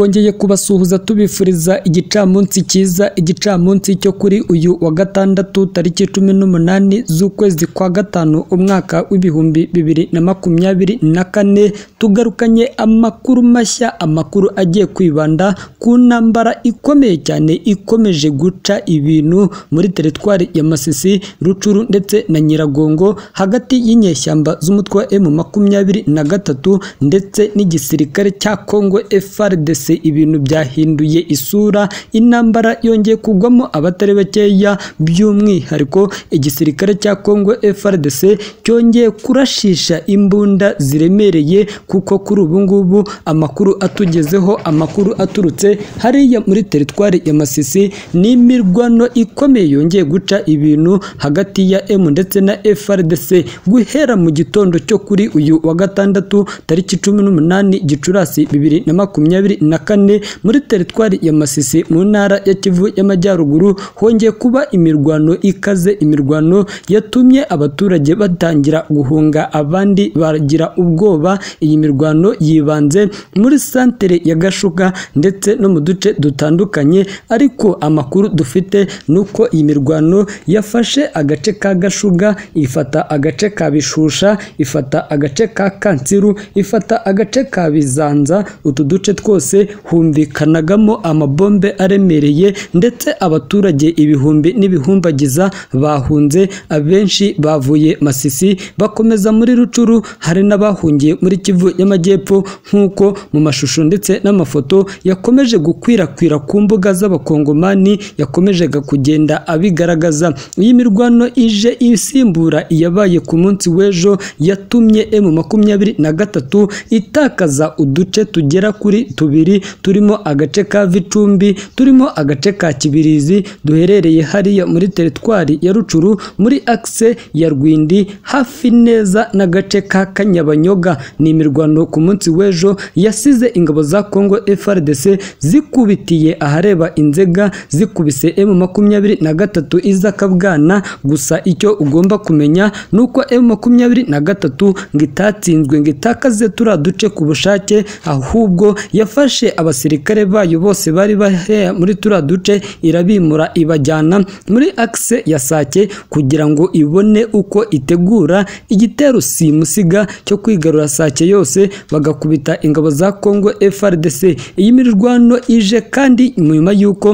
twongeye kubasuhuza tubifuriza igicamunsi cyiza igicamunsi cyo kuri uyu wa gatandatu tariki cumi n'umunani z'ukwezi kwa gatanu umwaka w'ibihumbi bibiri na makumyabiri na kane tugarukanye amakuru mashya amakuru agiye kwibanda ku ntambara ikomeye cyane ikomeje guca ibintu muri teritwari ya masisi rucuru ndetse na nyiragongo hagati y'inyeshyamba z'umutwe wa emu makumyabiri na gatatu ndetse n'igisirikare cya kongo frdc yose ibintu byahinduye isura intambara yongeye kugwamo abatari bakeya by'umwihariko igisirikare cya Congo FRDC cyongeye kurashisha imbunda ziremereye kuko kuri ubu ngubu amakuru atugezeho amakuru aturutse hariya muri teritwari ya Masisi n'imirwano ikomeye yongeye guca ibintu hagati ya M ndetse na FRDC guhera mu gitondo cyo kuri uyu wa gatandatu tariki cumi n'umunani Gicurasi bibiri na makumyabiri na kane muri teritwari ya masisi mu ntara ya kivu y'amajyaruguru hongeye kuba imirwano ikaze imirwano yatumye abaturage batangira guhunga abandi bagira ubwoba iyi mirwano yibanze muri santere ya gashuka ndetse no mu duce dutandukanye ariko amakuru dufite ni uko iyi mirwano yafashe agace ka gashuga ifata agace ka bishusha ifata agace ka kansiru ifata agace ka bizanza utu duce twose humvikanagamo amabombe aremereye ndetse abaturage ibihumbi n'ibihumbagiza bahunze abenshi bavuye Masisi bakomeza muri Rucuru hari n'abahungiye muri Kivu y'Amajyepfo nk'uko mu mashusho ndetse n'amafoto yakomeje gukwirakwira ku mbuga z'abakongomani yakomejega kugenda abigaragaza iyi mirwano ije isimbura iyabaye ku munsi w'ejo yatumye emu makumyabiri na gatatu itakaza uduce tugera kuri tubiri tubiri turimo agace ka Vicumbi turimo agace ka Kibirizi duherereye hariya muri teritwari ya Rucuru muri akise ya Rwindi hafi neza n'agace ka Kanyabanyoga ni imirwano ku munsi w'ejo yasize ingabo za Congo FRDC zikubitiye ahareba inzega zikubise M makumyabiri na gatatu izakabwana gusa icyo ugomba kumenya ni uko M makumyabiri na gatatu ngo itatsinzwe ngo itakaze turiya duce ku bushake ahubwo yafashe yafashe abasirikare bayo bose bari bahera muri turiya duce irabimura ibajyana muri akise ya sake kugira ngo ibone uko itegura igitero simusiga cyo kwigarura sake yose bagakubita ingabo za kongo frdc iyi mirwano ije kandi nyuma y'uko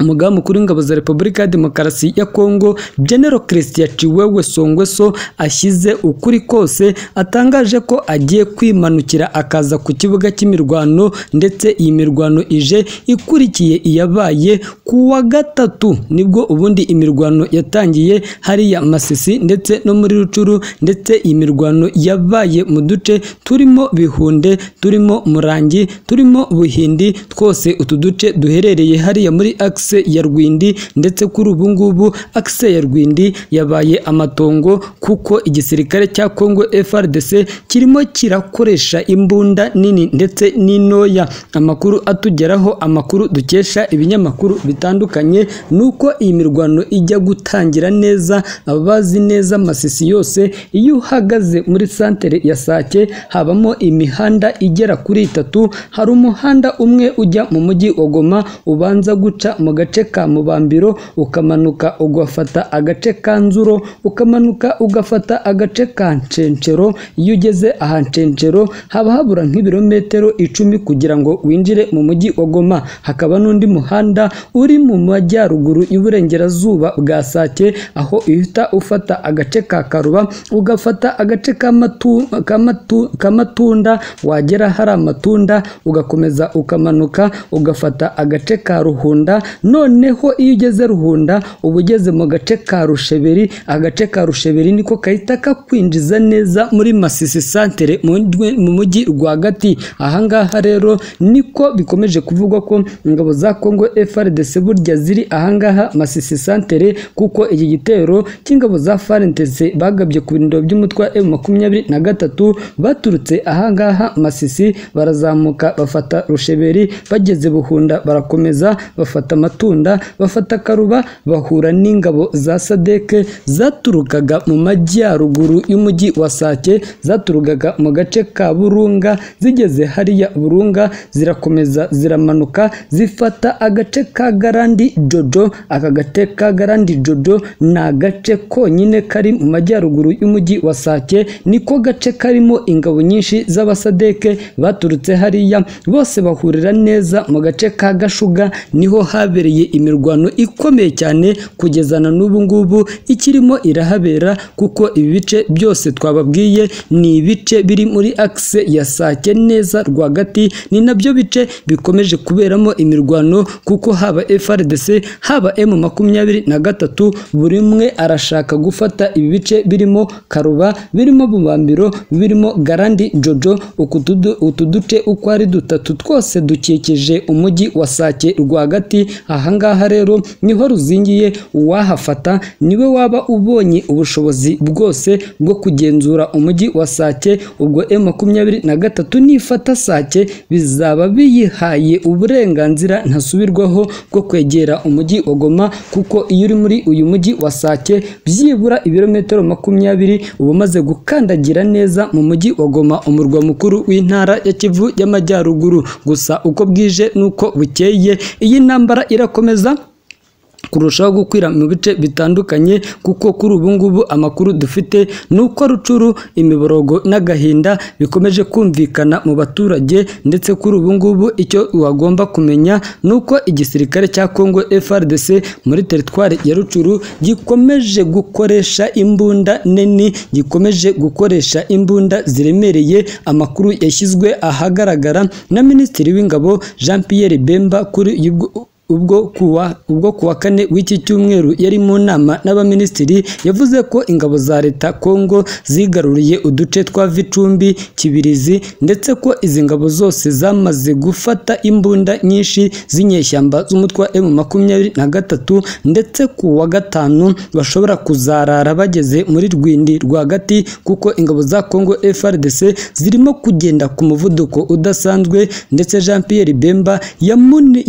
umugaba mukuru w'ingabo za repubulika ya demokarasi ya kongo genero christian ciwewe songweso ashyize ukuri kose atangaje ko agiye kwimanukira akaza ku kibuga cy'imirwano ndetse iyi mirwano ije ikurikiye iyabaye ku wa gatatu nibwo ubundi imirwano yatangiye hariya masisi ndetse no muri rucuru ndetse iyi mirwano yabaye mu duce turimo bihunde turimo murangi turimo buhindi twose utu duce duherereye hariya muri akisi Axe ya Rwindi ndetse kuri ubu ngubu Axe ya Rwindi yabaye amatongo kuko igisirikare cya Congo FRDC kirimo kirakoresha imbunda nini ndetse n'intoya amakuru atugeraho amakuru dukesha ibinyamakuru bitandukanye nuko iyi mirwano ijya gutangira neza abazi neza amasisi yose iyo uhagaze muri santere ya Sake habamo imihanda igera kuri itatu hari umuhanda umwe ujya mu mujyi wa Goma ubanza guca mu gace ka mubambiro ukamanuka ugafata agace ka nzuro ukamanuka ugafata agace ka ncenshero iyo ugeze aha ncenshero haba habura nk'ibirometero icumi kugira ngo winjire mu mujyi wa goma hakaba n'undi muhanda uri mu majyaruguru y'uburengerazuba bwa sake aho uhita ufata agace ka karuba ugafata agace ka kamatunda wagera hari amatunda ugakomeza ukamanuka ugafata agace ka ruhunda noneho iyo ugeze ruhunda uba ugeze mu gace ka rusheberi agace ka rusheberi niko kahita kakwinjiza neza muri masisi santere mu mujyi rwagati ahangaha rero niko bikomeje kuvugwa ko ingabo za kongo frdc burya ziri ahangaha masisi santere kuko iki gitero cy'ingabo za frdc bagabye ku birindiro by'umutwe m makumyabiri na gatatu baturutse ahangaha masisi barazamuka bafata rusheberi bageze buhunda barakomeza bafata amata amatunda bafata karuba bahura n'ingabo za sadeke zaturukaga mu majyaruguru y'umujyi wa Sake zaturukaga mu gace ka Burunga zigeze hariya Burunga zirakomeza ziramanuka zifata agace ka Garandi Jojo aka gace ka Garandi Jojo ni agace konyine kari mu majyaruguru y'umujyi wa Sake niko gace karimo ingabo nyinshi z'abasadeke baturutse hariya bose bahurira neza mu gace ka Gashuga niho habe habereye imirwano ikomeye cyane kugeza na n'ubu ngubu ikirimo irahabera kuko ibi bice byose twababwiye ni ibice biri muri akise ya sake neza rwagati ni nabyo bice bikomeje kuberamo imirwano kuko haba FRDC haba M makumyabiri na gatatu buri umwe arashaka gufata ibi bice birimo karuba birimo bubambiro birimo garandi jojo utu duce uko ari dutatu twose dukikije umujyi wa sake rwagati ahangaha rero niho ruzingiye uwahafata niwe waba ubonye ubushobozi bwose bwo kugenzura umujyi wa sake ubwo e makumyabiri na gatatu nifata sake bizaba biyihaye uburenganzira ntasubirwaho bwo kwegera umujyi wa goma kuko iyo uri muri uyu mujyi wa sake byibura ibirometero makumyabiri uba umaze gukandagira neza mu mujyi wa goma umurwa mukuru w'intara ya kivu y'amajyaruguru gusa uko bwije n'uko bukeye iyi ntambara ira birakomeza kurushaho gukwira mu bice bitandukanye kuko kuri ubu ngubu amakuru dufite ni uko rucuru imiborogo n'agahinda bikomeje kumvikana mu baturage ndetse kuri ubu ngubu icyo wagomba kumenya ni uko igisirikare cya Congo FRDC muri teritwari ya rucuru gikomeje gukoresha imbunda nini gikomeje gukoresha imbunda ziremereye amakuru yashyizwe ahagaragara na minisitiri w'ingabo Jean Pierre Bemba kuri ubwo kuwa ubwo kane w'iki cyumweru yari mu nama n'abaminisitiri yavuze ko ingabo za leta Congo zigaruriye uduce twa Vicumbi Kibirizi ndetse ko izi ngabo zose zamaze gufata imbunda nyinshi z'inyeshyamba z'umutwe makumyabiri na gatatu ndetse ku wa gatanu bashobora kuzarara bageze muri Rwindi rwagati kuko ingabo za Congo frdc zirimo kugenda ku muvuduko udasanzwe ndetse Jean Pierre Bemba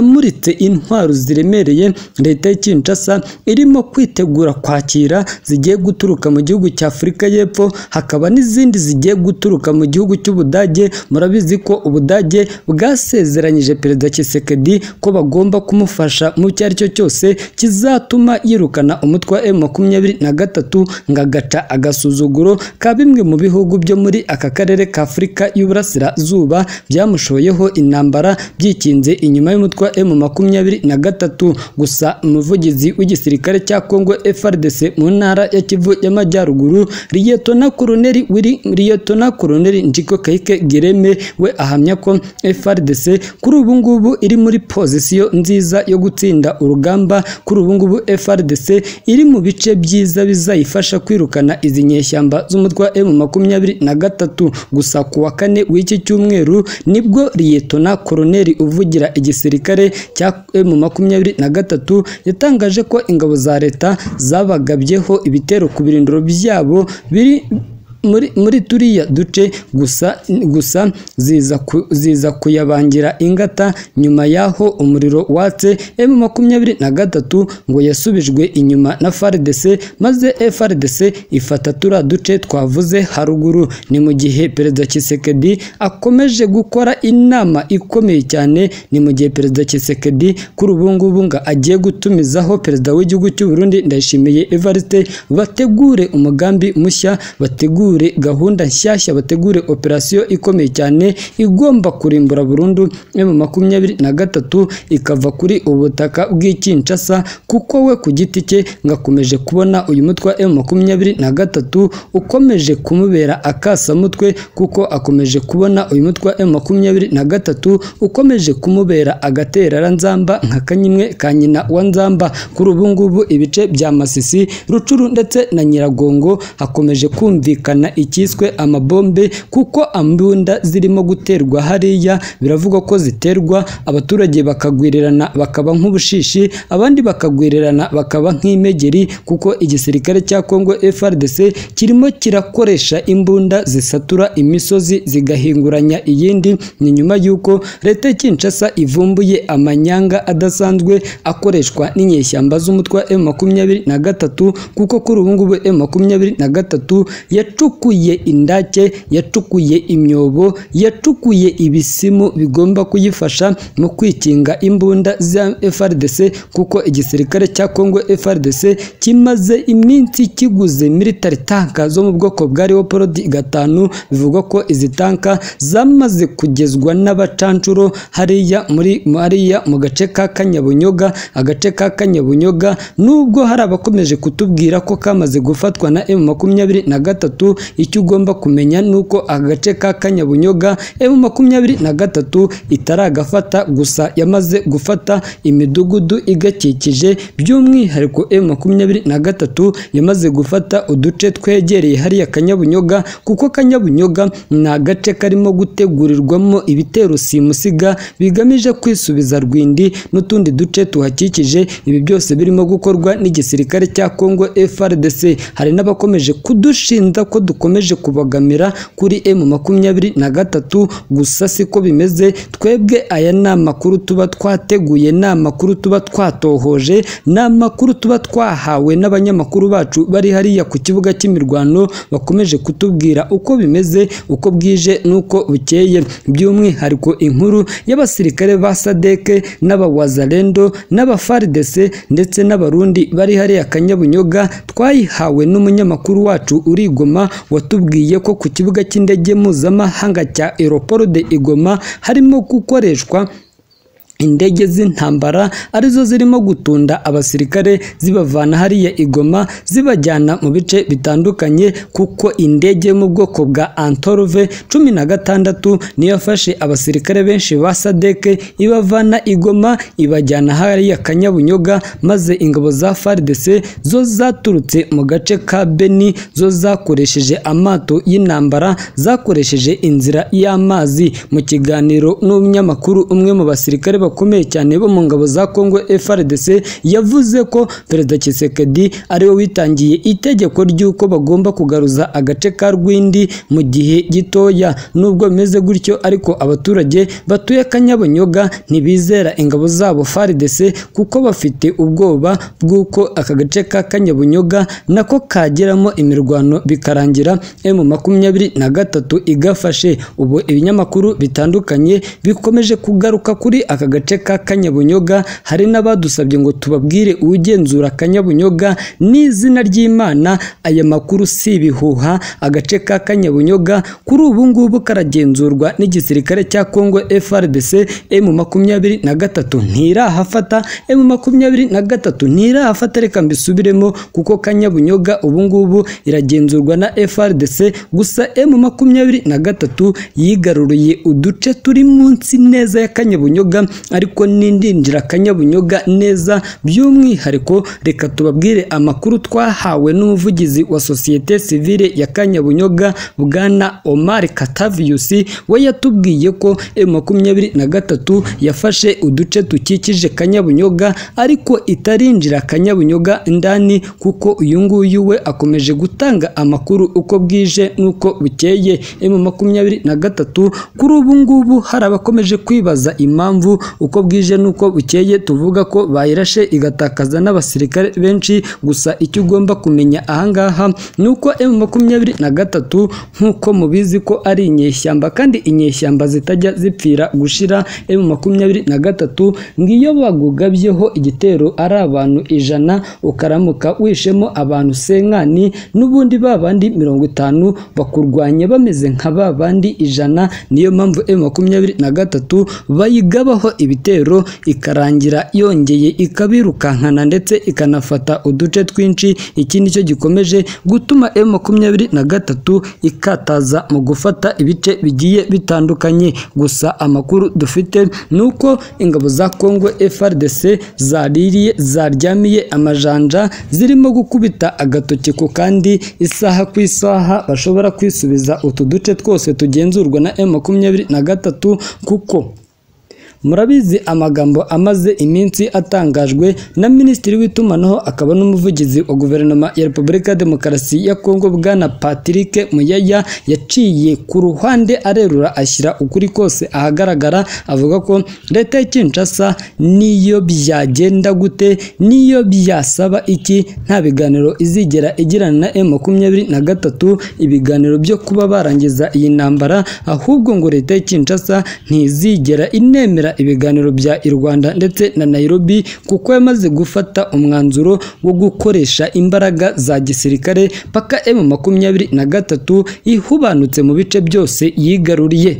yamuritse in intwaro ziremereye leta ya Kinshasa irimo kwitegura kwakira zigiye guturuka mu gihugu cya Afurika y'Epfo hakaba n'izindi zigiye guturuka mu gihugu cy'Ubudage murabizi ko Ubudage bwasezeranyije Perezida Kisekedi ko bagomba kumufasha mu icyo aricyo cyose kizatuma yirukana umutwe wa na gatatu ngo agaca agasuzuguro ka bimwe mu bihugu byo muri aka karere ka Afurika y'Uburasirazuba byamushoyeho intambara byikinze inyuma y'umutwe wa M23 makumyabiri na gatatu gusa umuvugizi w'igisirikare cya Kongo frdc mu ntara ya Kivu y'Amajyaruguru Liyetona Koloneli Willy Liyetona Koloneli Njiko Kaike Gereme we ahamya ko FARDC kuri ubu ngubu iri muri pozisiyo nziza yo gutsinda urugamba kuri ubu ngubu FARDC iri mu bice byiza bizayifasha kwirukana izi nyeshyamba z'umutwe wa M makumyabiri na gatatu gusa ku wa kane w'iki cyumweru nibwo Liyetona Koloneli uvugira igisirikare cya mu makumyabiri na gatatu yatangaje ko ingabo za leta zabagabyeho ibitero ku birindiro byabo biri muri turiya duce gusa gusa ziza kuyabangira ingata nyuma y'aho umuriro watse M makumyabiri na gatatu ngo yasubijwe inyuma na FARDC maze FARDC ifata turiya duce twavuze haruguru ni mu gihe Perezida kisekedi akomeje gukora inama ikomeye cyane ni mu gihe Perezida kisekedi kuri ubu ngubu ngo agiye gutumizaho Perezida w'igihugu cy'u Burundi Ndayishimiye Evariste bategure umugambi mushya bategure bategure gahunda nshyashya bategure operasiyo ikomeye cyane igomba kurimbura burundu emu makumyabiri na gatatu ikava kuri ubu butaka bw'ikinshasa kuko we ku giti cye ngo akomeje kubona uyu mutwe wa emu makumyabiri na gatatu ukomeje kumubera akasamutwe kuko akomeje kubona uyu mutwe wa emu makumyabiri na gatatu ukomeje kumubera agatereranzamba nka kanyimwe ka nyina wa nzamba kuri ubu ngubu ibice bya masisi rucuru ndetse na nyiragongo hakomeje kumvikana guhakana icyiswe amabombe kuko ambunda zirimo guterwa hariya biravugwa ko ziterwa abaturage bakagwirirana bakaba nk'ubushishi abandi bakagwirirana bakaba nk'imegeri kuko igisirikare cya Kongo FARDC kirimo kirakoresha imbunda zisatura imisozi zigahinguranya iyindi ni nyuma y'uko leta ya Kinshasa ivumbuye amanyanga adasanzwe akoreshwa n'inyeshyamba z'umutwe M makumyabiri na gatatu kuko kuri ubu ngubu M makumyabiri na gatatu yacu yacukuye indake yacukuye imyobo yacukuye ibisimu bigomba kuyifasha mu kwikinga imbunda za FRDC kuko igisirikare cya Congo FRDC kimaze iminsi kiguze military tanka zo mu bwoko bwa Leopard gatanu bivugwa ko izi tanka zamaze kugezwa n'abacancuro hariya muri hariya mu gace ka Kanyabunyoga agace ka Kanyabunyoga nubwo hari abakomeje kutubwira ko kamaze gufatwa na M makumyabiri na gatatu icyo ugomba kumenya ni uko agace ka Kanyabunyoga emu makumyabiri na gatatu itaragafata gusa yamaze gufata imidugudu igakikije by'umwihariko emu makumyabiri na gatatu yamaze gufata uduce twegereye hariya Kanyabunyoga kuko Kanyabunyoga ni agace karimo gutegurirwamo ibitero simusiga bigamije kwisubiza Rwindi n'utundi duce tuhakikije ibi byose birimo gukorwa n'igisirikare cya Congo FARDC hari n'abakomeje kudushinda ko dukomeje kubagamira kuri M makumyabiri na gatatu gusa siko bimeze twebwe aya ni amakuru tuba twateguye ni amakuru tuba twatohoje ni amakuru tuba twahawe n'abanyamakuru bacu bari hariya ku kibuga cy'imirwano bakomeje kutubwira uko bimeze uko bwije n'uko bukeye by'umwihariko inkuru y'abasirikare ba sadeke n'abawazarendo n'abafaridese ndetse n'abarundi bari hariya kanyabunyoga twayihawe n'umunyamakuru wacu urigoma watubwiye ko ku kibuga cy'indege mpuzamahanga cya Aeroport de Igoma harimo gukoreshwa indege z'intambara arizo zirimo gutunda abasirikare zibavana hariya igoma zibajyana mu bice bitandukanye kuko indege yo mu bwoko bwa Antorove cumi na gatandatu niyo yafashe abasirikare benshi ba Sadeke ibavana i Goma ibajyana hariya Kanyabunyoga maze ingabo za FARDC zo zaturutse mu gace ka Beni zo zakoresheje amato y'intambara zakoresheje inzira y'amazi mu kiganiro n'umunyamakuru umwe mu basirikare bakomeye cyane bo mu ngabo za Kongo FARDC yavuze ko Perezida Tshisekedi ariwe witangiye itegeko ry'uko bagomba kugaruza agace ka Rwindi mu gihe gitoya nubwo bimeze gutyo ariko abaturage batuye akanyabunyoga ntibizera ingabo zabo FARDC kuko bafite ubwoba bw'uko aka gace ka Kanyabunyoga nako kageramo imirwano bikarangira M makumyabiri na gatatu igafashe ubu ibinyamakuru bitandukanye bikomeje kugaruka kuri aka gace ka Kanyabunyoga hari n'abadusabye ngo tubabwire ugenzura Kanyabunyoga n'izina ry'Imana aya makuru si ibihuha agace ka Kanyabunyoga kuri ubu ngubu karagenzurwa n'igisirikare cya Kongo FRDC M makumyabiri na gatatu ntirahafata M makumyabiri na gatatu ntirahafata reka mbisubiremo kuko Kanyabunyoga ubu ngubu iragenzurwa na FRDC gusa M makumyabiri na gatatu yigaruriye uduce turi munsi neza ya Kanyabunyoga ariko n'indindira akanyabunyoga neza by'umwihariko reka tubabwire amakuru twahawe n'umuvugizi wa sosiyete sivile ya Kanyabunyoga bwana Omar Katavius we yatubwiye ko makumyabiri na gatatu yafashe uduce dukikije Kanyabunyoga ariko itarinjira Kanyabunyoga ndani kuko uyu nguyu we akomeje gutanga amakuru uko bwije n'uko bukeye makumyabiri na gatatu kuri ubu ngubu hari abakomeje kwibaza impamvu uko bwije n'uko bukeye tuvuga ko bayirashe igatakaza n'abasirikare benshi gusa icyo ugomba kumenya ahangaha ni uko emu makumyabiri na gatatu nk'uko mubizi ko ari inyeshyamba kandi inyeshyamba zitajya zipfira gushira emu makumyabiri na gatatu ngiyo bagugabyeho igitero ari abantu ijana ukaramuka wishemo abantu senkani n'ubundi ba bandi mirongo itanu bakurwanya bameze nka ba bandi ijana niyo mpamvu emu makumyabiri na gatatu bayigabaho ibitero ikarangira yongeye ikabirukankana ndetse ikanafata uduce twinshi iki nicyo gikomeje gutuma emu makumyabiri na gatatu ikataza mu gufata ibice bigiye bitandukanye gusa amakuru dufite ni uko ingabo za kongo FRDC zaririye zaryamiye amajanja zirimo gukubita agatoki ku kandi isaha ku isaha bashobora kwisubiza utu duce twose tugenzurwa na M makumyabiri na gatatu kuko murabizi amagambo amaze iminsi atangajwe na minisitiri w'itumanaho akaba n'umuvugizi wa guverinoma ya repubulika ya demokarasi ya kongo bwana patrick muyaya yaciye ku ruhande arerura ashyira ukuri kose ahagaragara avuga ko leta ya kinshasa niyo byagenda gute niyo byasaba iki nta biganiro izigera igirana na m makumyabiri na gatatu ibiganiro byo kuba barangiza iyi ntambara ahubwo ngo leta ya kinshasa ntizigera inemera kubera ibiganiro bya i Rwanda ndetse na Nairobi kuko yamaze gufata umwanzuro wo gukoresha imbaraga za gisirikare paka M makumyabiri na gatatu ihubanutse mu bice byose yigaruriye